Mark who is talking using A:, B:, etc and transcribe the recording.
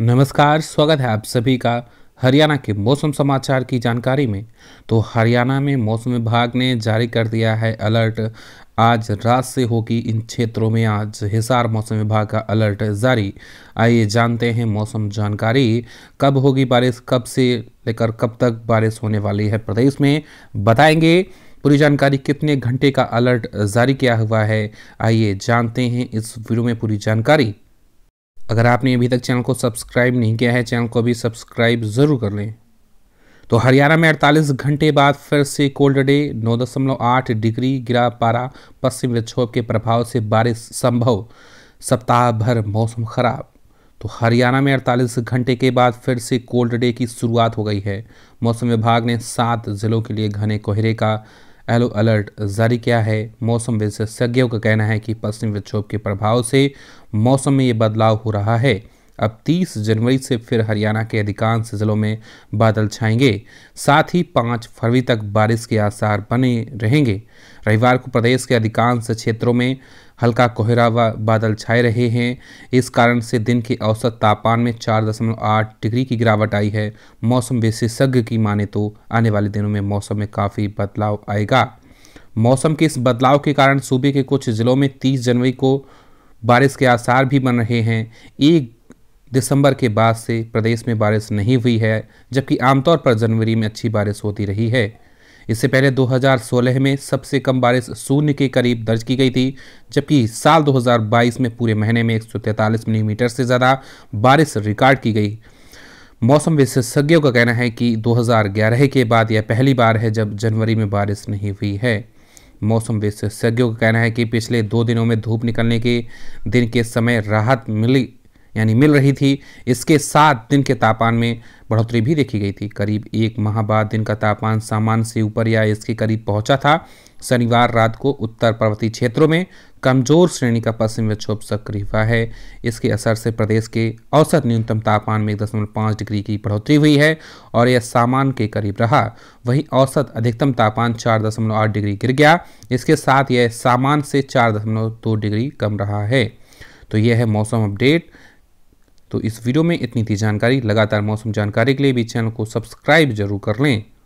A: नमस्कार स्वागत है आप सभी का हरियाणा के मौसम समाचार की जानकारी में तो हरियाणा में मौसम विभाग ने जारी कर दिया है अलर्ट आज रात से होगी इन क्षेत्रों में आज हिसार मौसम विभाग का अलर्ट जारी आइए जानते हैं मौसम जानकारी कब होगी बारिश कब से लेकर कब तक बारिश होने वाली है प्रदेश में बताएंगे पूरी जानकारी कितने घंटे का अलर्ट जारी किया हुआ है आइए जानते हैं इस वीडियो में पूरी जानकारी अगर आपने अभी तक चैनल को सब्सक्राइब नहीं किया है चैनल को अभी सब्सक्राइब ज़रूर कर लें तो हरियाणा में 48 घंटे बाद फिर से कोल्ड डे नौ दशमलव आठ डिग्री गिरा पारा पश्चिम विक्षोभ के प्रभाव से बारिश संभव सप्ताह भर मौसम खराब तो हरियाणा में 48 घंटे के बाद फिर से कोल्ड डे की शुरुआत हो गई है मौसम विभाग ने सात जिलों के लिए घने कोहरे का येलो अलर्ट जारी किया है मौसम विशेषज्ञों का कहना है कि पश्चिमी विक्षोभ के प्रभाव से मौसम में ये बदलाव हो रहा है अब 30 जनवरी से फिर हरियाणा के अधिकांश जिलों में बादल छाएंगे साथ ही 5 फरवरी तक बारिश के आसार बने रहेंगे रविवार को प्रदेश के अधिकांश क्षेत्रों में हल्का कोहरा व बादल छाए रहे हैं इस कारण से दिन के औसत तापमान में 4.8 डिग्री की गिरावट आई है मौसम विशेषज्ञ की माने तो आने वाले दिनों में मौसम में काफ़ी बदलाव आएगा मौसम के इस बदलाव के कारण सूबे के कुछ ज़िलों में 30 जनवरी को बारिश के आसार भी बन रहे हैं एक दिसंबर के बाद से प्रदेश में बारिश नहीं हुई है जबकि आमतौर पर जनवरी में अच्छी बारिश होती रही है इससे पहले 2016 में सबसे कम बारिश शून्य के करीब दर्ज की गई थी जबकि साल 2022 में पूरे महीने में एक मिलीमीटर से ज़्यादा बारिश रिकॉर्ड की गई मौसम विशेषज्ञों का कहना है कि 2011 के बाद यह पहली बार है जब जनवरी में बारिश नहीं हुई है मौसम विशेषज्ञों का कहना है कि पिछले दो दिनों में धूप निकलने के दिन के समय राहत मिली यानी मिल रही थी इसके साथ दिन के तापमान में बढ़ोतरी भी देखी गई थी करीब एक माह बाद दिन का तापमान सामान्य से ऊपर या इसके करीब पहुंचा था शनिवार रात को उत्तर पर्वतीय क्षेत्रों में कमजोर श्रेणी का पश्चिम विक्षोभ सक्रिय हुआ है इसके असर से प्रदेश के औसत न्यूनतम तापमान में एक दशमलव पाँच डिग्री की बढ़ोतरी हुई है और यह सामान के करीब रहा वहीं औसत अधिकतम तापमान चार दशमलव आठ डिग्री गिर गया इसके साथ यह सामान्य से चार दशमलव दो डिग्री कम रहा है तो यह है मौसम अपडेट तो इस वीडियो में इतनी थी जानकारी लगातार मौसम जानकारी के लिए भी चैनल को सब्सक्राइब जरूर कर लें